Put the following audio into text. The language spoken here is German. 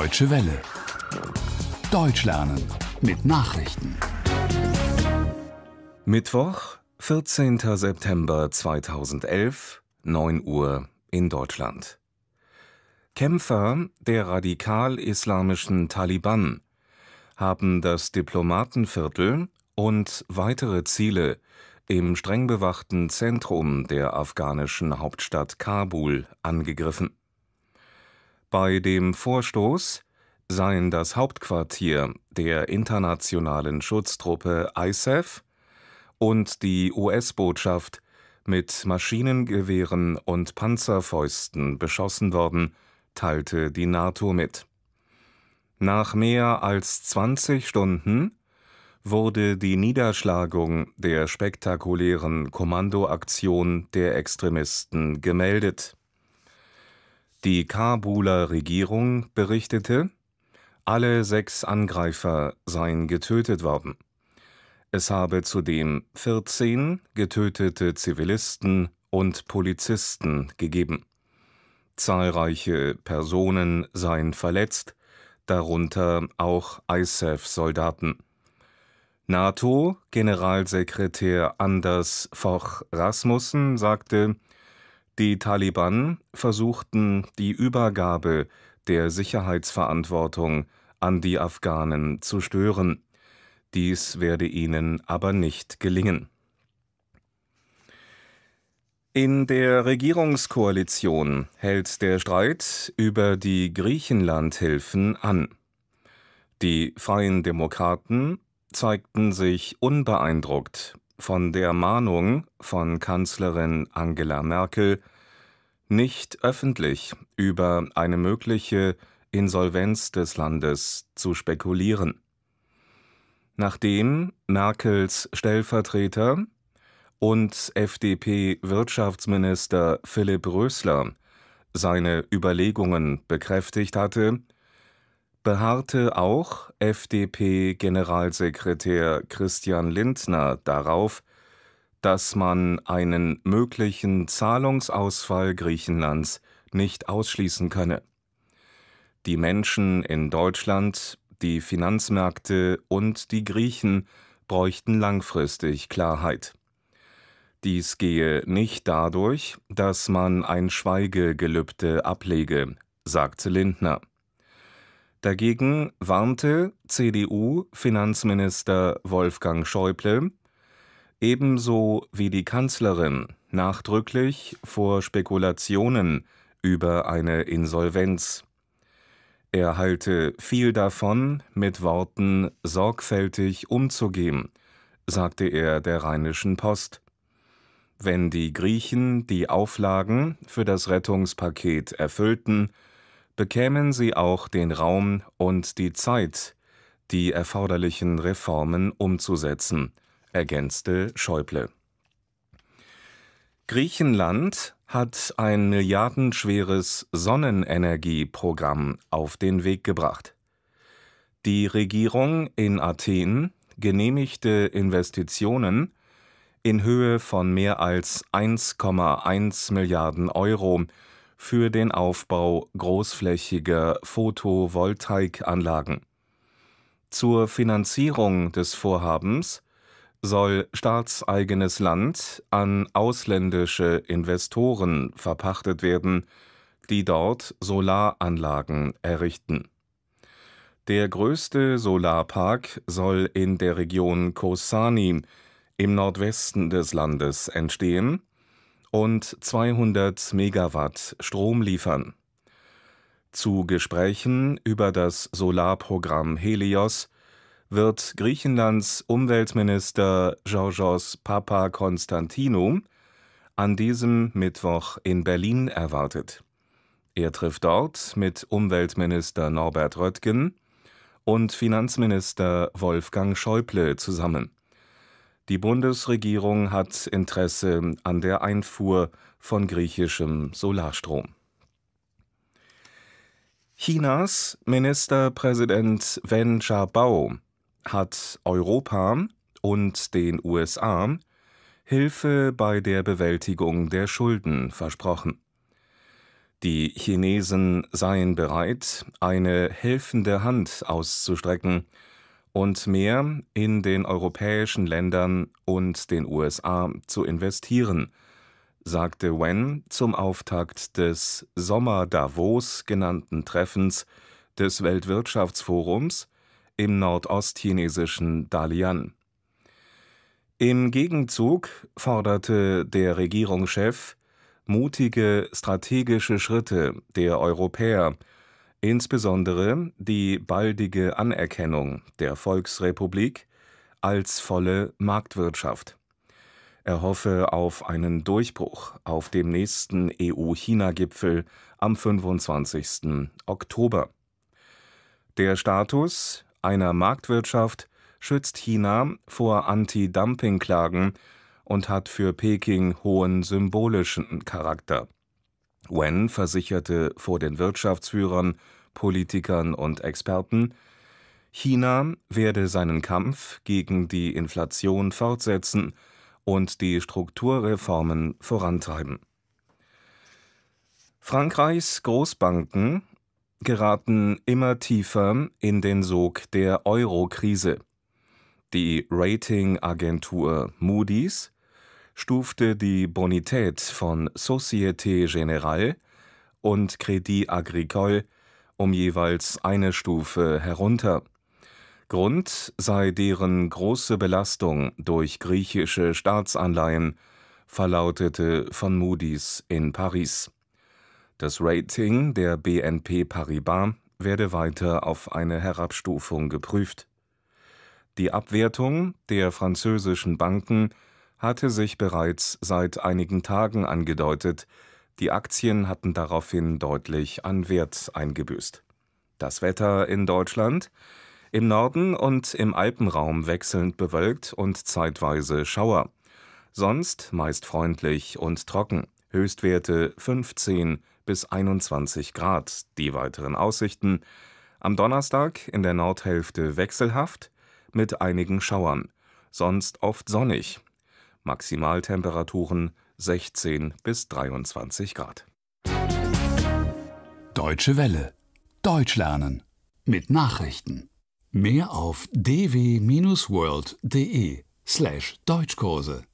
Deutsche Welle. Deutsch lernen mit Nachrichten. Mittwoch, 14. September 2011, 9 Uhr in Deutschland. Kämpfer der radikal-islamischen Taliban haben das Diplomatenviertel und weitere Ziele im streng bewachten Zentrum der afghanischen Hauptstadt Kabul angegriffen. Bei dem Vorstoß seien das Hauptquartier der internationalen Schutztruppe ISAF e und die US-Botschaft mit Maschinengewehren und Panzerfäusten beschossen worden, teilte die NATO mit. Nach mehr als 20 Stunden wurde die Niederschlagung der spektakulären Kommandoaktion der Extremisten gemeldet die Kabuler Regierung berichtete, alle sechs Angreifer seien getötet worden. Es habe zudem 14 getötete Zivilisten und Polizisten gegeben. Zahlreiche Personen seien verletzt, darunter auch ISAF-Soldaten. NATO-Generalsekretär Anders Foch Rasmussen sagte, die Taliban versuchten, die Übergabe der Sicherheitsverantwortung an die Afghanen zu stören. Dies werde ihnen aber nicht gelingen. In der Regierungskoalition hält der Streit über die Griechenlandhilfen an. Die Freien Demokraten zeigten sich unbeeindruckt von der Mahnung von Kanzlerin Angela Merkel, nicht öffentlich über eine mögliche Insolvenz des Landes zu spekulieren. Nachdem Merkels Stellvertreter und FDP-Wirtschaftsminister Philipp Rösler seine Überlegungen bekräftigt hatte, beharrte auch FDP-Generalsekretär Christian Lindner darauf, dass man einen möglichen Zahlungsausfall Griechenlands nicht ausschließen könne. Die Menschen in Deutschland, die Finanzmärkte und die Griechen bräuchten langfristig Klarheit. Dies gehe nicht dadurch, dass man ein Schweigegelübde ablege, sagte Lindner. Dagegen warnte CDU-Finanzminister Wolfgang Schäuble ebenso wie die Kanzlerin nachdrücklich vor Spekulationen über eine Insolvenz. Er halte viel davon, mit Worten sorgfältig umzugehen, sagte er der Rheinischen Post. Wenn die Griechen die Auflagen für das Rettungspaket erfüllten, bekämen sie auch den Raum und die Zeit, die erforderlichen Reformen umzusetzen, ergänzte Schäuble. Griechenland hat ein milliardenschweres Sonnenenergieprogramm auf den Weg gebracht. Die Regierung in Athen genehmigte Investitionen in Höhe von mehr als 1,1 Milliarden Euro für den Aufbau großflächiger Photovoltaikanlagen. Zur Finanzierung des Vorhabens soll staatseigenes Land an ausländische Investoren verpachtet werden, die dort Solaranlagen errichten. Der größte Solarpark soll in der Region Kosani im Nordwesten des Landes entstehen und 200 Megawatt Strom liefern. Zu Gesprächen über das Solarprogramm Helios wird Griechenlands Umweltminister Georgios Papakonstantinou an diesem Mittwoch in Berlin erwartet. Er trifft dort mit Umweltminister Norbert Röttgen und Finanzminister Wolfgang Schäuble zusammen. Die Bundesregierung hat Interesse an der Einfuhr von griechischem Solarstrom. Chinas Ministerpräsident Wen Jiabao hat Europa und den USA Hilfe bei der Bewältigung der Schulden versprochen. Die Chinesen seien bereit, eine helfende Hand auszustrecken, und mehr in den europäischen Ländern und den USA zu investieren, sagte Wen zum Auftakt des Sommer Davos genannten Treffens des Weltwirtschaftsforums im nordostchinesischen Dalian. Im Gegenzug forderte der Regierungschef mutige strategische Schritte der Europäer insbesondere die baldige Anerkennung der Volksrepublik als volle Marktwirtschaft. Er hoffe auf einen Durchbruch auf dem nächsten EU-China-Gipfel am 25. Oktober. Der Status einer Marktwirtschaft schützt China vor Anti-Dumping-Klagen und hat für Peking hohen symbolischen Charakter. Wen versicherte vor den Wirtschaftsführern, Politikern und Experten, China werde seinen Kampf gegen die Inflation fortsetzen und die Strukturreformen vorantreiben. Frankreichs Großbanken geraten immer tiefer in den Sog der Euro-Krise. Die Ratingagentur Moody's stufte die Bonität von Société Générale und Crédit Agricole um jeweils eine Stufe herunter. Grund sei deren große Belastung durch griechische Staatsanleihen, verlautete von Moody's in Paris. Das Rating der BNP Paribas werde weiter auf eine Herabstufung geprüft. Die Abwertung der französischen Banken hatte sich bereits seit einigen Tagen angedeutet, die Aktien hatten daraufhin deutlich an Wert eingebüßt. Das Wetter in Deutschland? Im Norden und im Alpenraum wechselnd bewölkt und zeitweise Schauer. Sonst meist freundlich und trocken. Höchstwerte 15 bis 21 Grad. Die weiteren Aussichten: Am Donnerstag in der Nordhälfte wechselhaft mit einigen Schauern. Sonst oft sonnig. Maximaltemperaturen 16 bis 23 Grad. Deutsche Welle. Deutsch lernen. Mit Nachrichten. Mehr auf dw-world.de slash Deutschkurse.